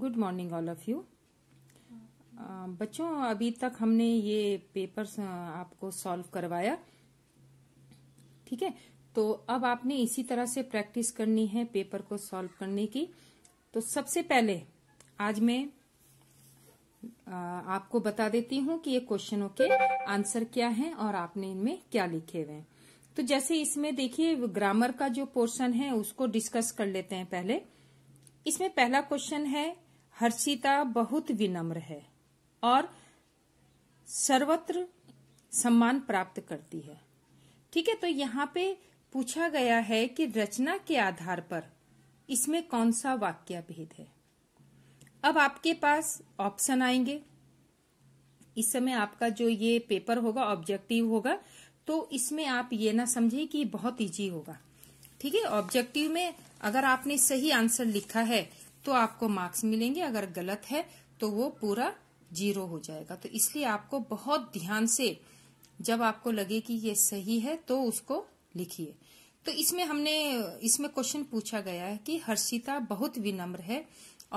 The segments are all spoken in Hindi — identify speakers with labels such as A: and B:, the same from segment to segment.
A: good morning all of you बच्चों अभी तक हमने ये पेपर uh, आपको सॉल्व करवाया ठीक है तो अब आपने इसी तरह से प्रैक्टिस करनी है पेपर को सॉल्व करने की तो सबसे पहले आज मैं uh, आपको बता देती हूँ कि ये क्वेश्चनों के आंसर क्या हैं और आपने इनमें क्या लिखे हुए हैं तो जैसे इसमें देखिए ग्रामर का जो पोर्शन है उसको डिस्कस कर लेते हैं पहले इसमें पहला क्वेश्चन है हर्षिता बहुत विनम्र है और सर्वत्र सम्मान प्राप्त करती है ठीक है तो यहाँ पे पूछा गया है कि रचना के आधार पर इसमें कौन सा वाक्य भेद है अब आपके पास ऑप्शन आएंगे इस समय आपका जो ये पेपर होगा ऑब्जेक्टिव होगा तो इसमें आप ये ना समझे कि बहुत इजी होगा ठीक है ऑब्जेक्टिव में अगर आपने सही आंसर लिखा है तो आपको मार्क्स मिलेंगे अगर गलत है तो वो पूरा जीरो हो जाएगा तो इसलिए आपको बहुत ध्यान से जब आपको लगे कि ये सही है तो उसको लिखिए तो इसमें हमने इसमें क्वेश्चन पूछा गया है कि हर्षिता बहुत विनम्र है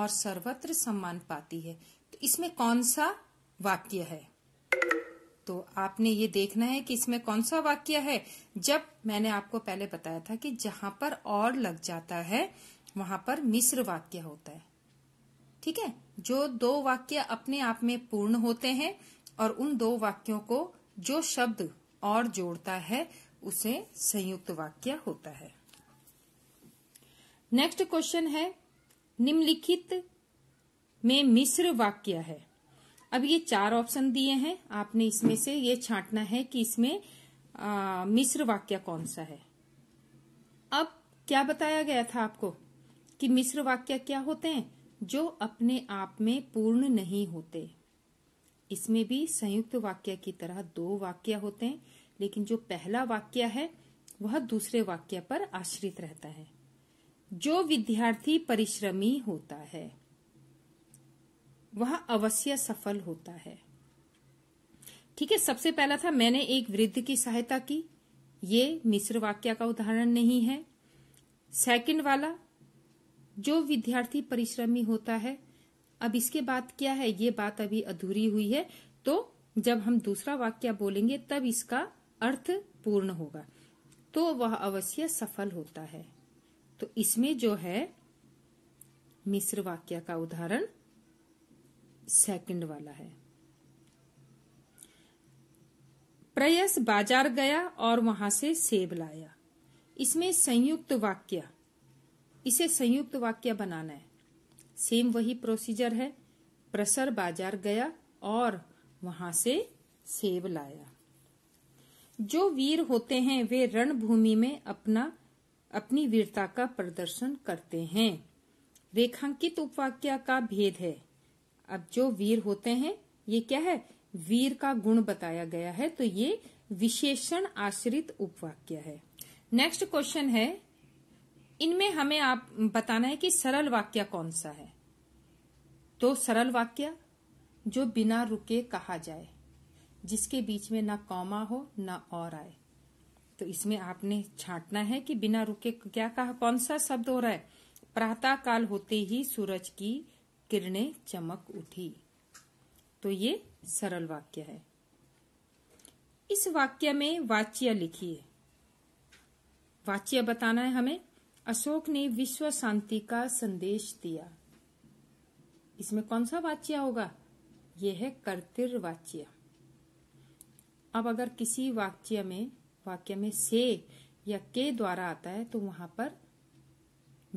A: और सर्वत्र सम्मान पाती है तो इसमें कौन सा वाक्य है तो आपने ये देखना है कि इसमें कौन सा वाक्य है जब मैंने आपको पहले बताया था कि जहां पर और लग जाता है वहां पर मिश्र वाक्य होता है ठीक है जो दो वाक्य अपने आप में पूर्ण होते हैं और उन दो वाक्यों को जो शब्द और जोड़ता है उसे संयुक्त वाक्य होता है नेक्स्ट क्वेश्चन है निम्नलिखित में मिश्र वाक्य है अब ये चार ऑप्शन दिए हैं आपने इसमें से ये छांटना है कि इसमें आ, मिश्र वाक्य कौन सा है अब क्या बताया गया था आपको कि मिश्र वाक्य क्या होते हैं जो अपने आप में पूर्ण नहीं होते इसमें भी संयुक्त वाक्य की तरह दो वाक्य होते हैं लेकिन जो पहला वाक्य है वह दूसरे वाक्य पर आश्रित रहता है जो विद्यार्थी परिश्रमी होता है वह अवश्य सफल होता है ठीक है सबसे पहला था मैंने एक वृद्ध की सहायता की ये मिश्र वाक्य का उदाहरण नहीं है सेकंड वाला जो विद्यार्थी परिश्रमी होता है अब इसके बाद क्या है ये बात अभी अधूरी हुई है तो जब हम दूसरा वाक्य बोलेंगे तब इसका अर्थ पूर्ण होगा तो वह अवश्य सफल होता है तो इसमें जो है मिश्र वाक्य का उदाहरण सेकंड वाला है प्रयस बाजार गया और वहां से सेब लाया इसमें संयुक्त वाक्य इसे संयुक्त वाक्य बनाना है सेम वही प्रोसीजर है प्रसर बाजार गया और वहां से सेब लाया जो वीर होते हैं वे रणभूमि में अपना अपनी वीरता का प्रदर्शन करते हैं रेखांकित उपवाक्य का भेद है अब जो वीर होते हैं ये क्या है वीर का गुण बताया गया है तो ये विशेषण आश्रित उपवाक्य है नेक्स्ट क्वेश्चन है इनमें हमें आप बताना है कि सरल वाक्य कौन सा है तो सरल वाक्य जो बिना रुके कहा जाए जिसके बीच में ना कौमा हो ना और आए तो इसमें आपने छांटना है कि बिना रुके क्या कहा कौन सा शब्द हो रहा है प्रातः काल होते ही सूरज की किरणें चमक उठी तो ये सरल वाक्य है इस वाक्य में वाच्य लिखिए वाच्य बताना है हमें अशोक ने विश्व शांति का संदेश दिया इसमें कौन सा वाच्य होगा यह है कर्तिर वाच्य अब अगर किसी वाक्य में वाक्य में से या के द्वारा आता है तो वहां पर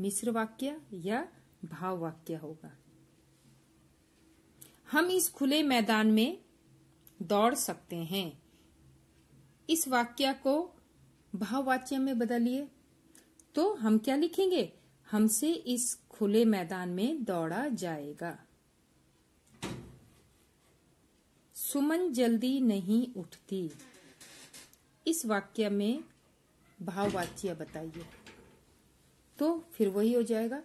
A: मिश्र वाक्य या भाव वाक्य होगा हम इस खुले मैदान में दौड़ सकते हैं इस वाक्य को भाववाच्य में बदलिए तो हम क्या लिखेंगे हमसे इस खुले मैदान में दौड़ा जाएगा सुमन जल्दी नहीं उठती इस वाक्य में भाववाच्य बताइए तो फिर वही हो जाएगा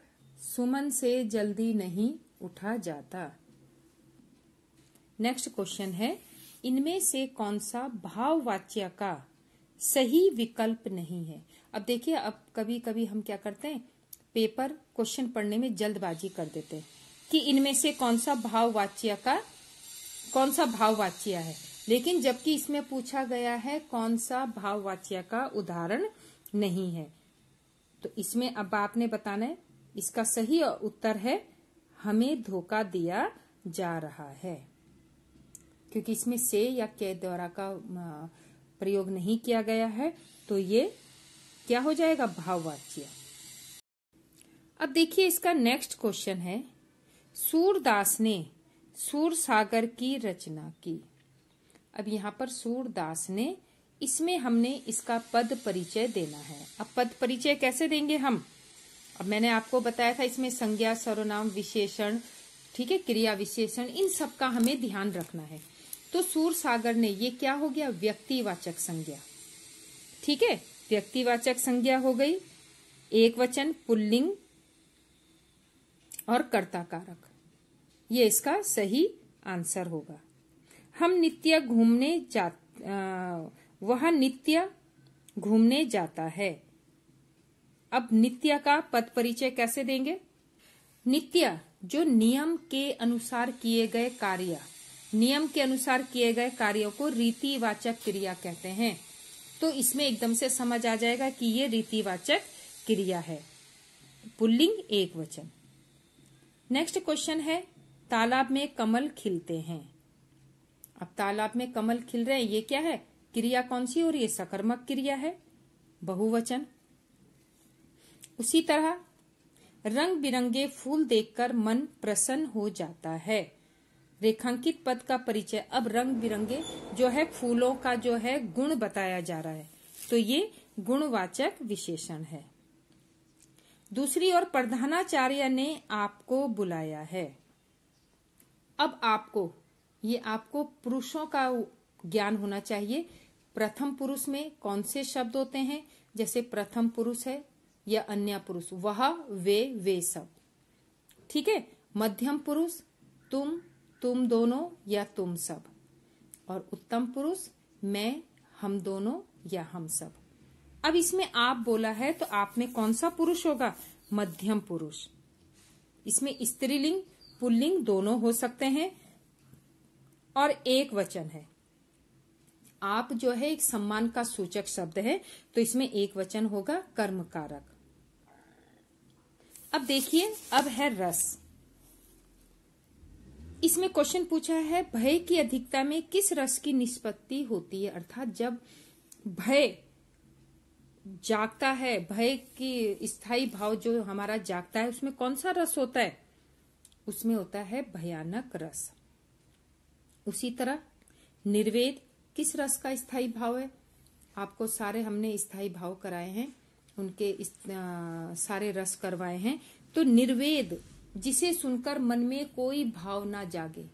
A: सुमन से जल्दी नहीं उठा जाता नेक्स्ट क्वेश्चन है इनमें से कौन सा भाववाच्य का सही विकल्प नहीं है अब देखिए अब कभी कभी हम क्या करते हैं पेपर क्वेश्चन पढ़ने में जल्दबाजी कर देते हैं कि इनमें से कौन सा भाववाच्य का कौन सा भाववाच्य है लेकिन जबकि इसमें पूछा गया है कौन सा भाववाच्य का उदाहरण नहीं है तो इसमें अब आपने बताना है इसका सही उत्तर है हमें धोखा दिया जा रहा है क्योंकि इसमें से या के द्वारा का प्रयोग नहीं किया गया है तो ये क्या हो जाएगा भाववाच्य अब देखिए इसका नेक्स्ट क्वेश्चन है सूरदास ने सूर सागर की रचना की अब यहाँ पर सूरदास ने इसमें हमने इसका पद परिचय देना है अब पद परिचय कैसे देंगे हम अब मैंने आपको बताया था इसमें संज्ञा सर्वनाम विशेषण ठीक है क्रिया विशेषण इन सब का हमें ध्यान रखना है तो सूर सागर ने ये क्या हो गया व्यक्तिवाचक संज्ञा ठीक है व्यक्तिवाचक संज्ञा हो गई एक वचन पुल्लिंग और कर्ता कारक ये इसका सही आंसर होगा हम नित्य घूमने जा वह नित्य घूमने जाता है अब नित्य का पद परिचय कैसे देंगे नित्य जो नियम के अनुसार किए गए कार्य नियम के अनुसार किए गए कार्यों को रीतिवाचक क्रिया कहते हैं तो इसमें एकदम से समझ आ जाएगा कि ये रीतिवाचक क्रिया है पुल्लिंग एक वचन नेक्स्ट क्वेश्चन है तालाब में कमल खिलते हैं अब तालाब में कमल खिल रहे हैं ये क्या है क्रिया कौन सी और ये सकर्मक क्रिया है बहुवचन उसी तरह रंग बिरंगे फूल देखकर मन प्रसन्न हो जाता है रेखांकित पद का परिचय अब रंग बिरंगे जो है फूलों का जो है गुण बताया जा रहा है तो ये गुणवाचक विशेषण है दूसरी ओर प्रधानाचार्य ने आपको बुलाया है अब आपको ये आपको पुरुषों का ज्ञान होना चाहिए प्रथम पुरुष में कौन से शब्द होते हैं जैसे प्रथम पुरुष है या अन्य पुरुष वह वे वे सब ठीक है मध्यम पुरुष तुम तुम दोनों या तुम सब और उत्तम पुरुष मैं हम दोनों या हम सब अब इसमें आप बोला है तो आप में कौन सा पुरुष होगा मध्यम पुरुष इसमें स्त्रीलिंग पुल्लिंग दोनों हो सकते हैं और एक वचन है आप जो है एक सम्मान का सूचक शब्द है तो इसमें एक वचन होगा कर्म कारक अब देखिए अब है रस इसमें क्वेश्चन पूछा है भय की अधिकता में किस रस की निष्पत्ति होती है अर्थात जब भय जागता है भय की स्थायी भाव जो हमारा जागता है उसमें कौन सा रस होता है उसमें होता है भयानक रस उसी तरह निर्वेद किस रस का स्थायी भाव है आपको सारे हमने स्थायी भाव कराए हैं उनके इस, आ, सारे रस करवाए हैं तो निर्वेद जिसे सुनकर मन में कोई भाव ना जागे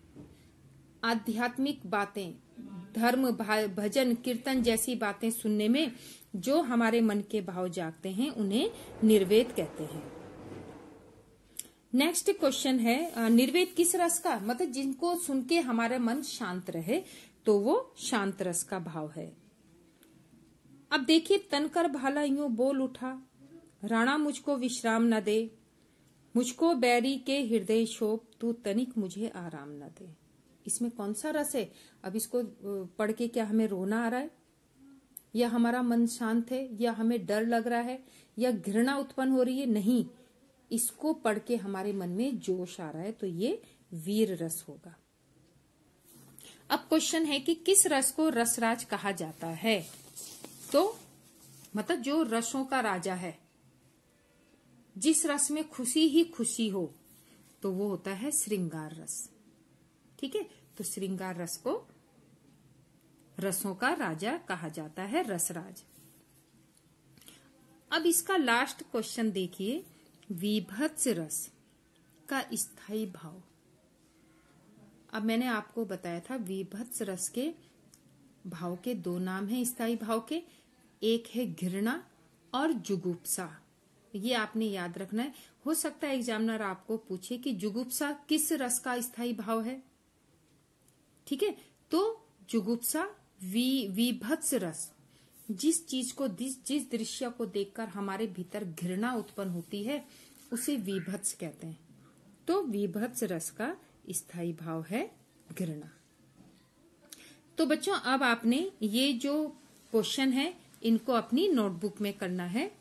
A: आध्यात्मिक बातें धर्म भजन कीर्तन जैसी बातें सुनने में जो हमारे मन के भाव जागते हैं उन्हें निर्वेद कहते हैं नेक्स्ट क्वेश्चन है निर्वेद किस रस का मतलब जिनको सुन के हमारा मन शांत रहे तो वो शांत रस का भाव है अब देखिए तनकर भाला यूं बोल उठा राणा मुझको विश्राम न दे मुझको बैरी के हृदय शोभ तू तनिक मुझे आराम न दे इसमें कौन सा रस है अब इसको पढ़ के क्या हमें रोना आ रहा है या हमारा मन शांत है या हमें डर लग रहा है या घृणा उत्पन्न हो रही है नहीं इसको पढ़ के हमारे मन में जोश आ रहा है तो ये वीर रस होगा अब क्वेश्चन है कि किस रस को रसराज कहा जाता है तो मतलब जो रसों का राजा है जिस रस में खुशी ही खुशी हो तो वो होता है श्रृंगार रस ठीक है तो श्रृंगार रस को रसों का राजा कहा जाता है रसराज अब इसका लास्ट क्वेश्चन देखिए विभत्स रस का स्थाई भाव अब मैंने आपको बताया था विभत्स रस के भाव के दो नाम हैं स्थाई भाव के एक है घृणा और जुगुप्सा ये आपने याद रखना है हो सकता है एग्जामिनर आपको पूछे कि जुगुप्सा किस रस का स्थाई भाव है ठीक है तो जुगुप्सा वी विभत्स रस जिस चीज को जिस दृश्य को देखकर हमारे भीतर घृणा उत्पन्न होती है उसे विभत्स कहते हैं तो विभत्स रस का स्थाई भाव है घृणा तो बच्चों अब आपने ये जो क्वेश्चन है इनको अपनी नोटबुक में करना है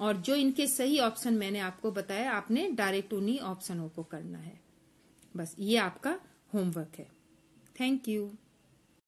A: और जो इनके सही ऑप्शन मैंने आपको बताया आपने डायरेक्ट उन्हीं ऑप्शनों को करना है बस ये आपका होमवर्क है थैंक यू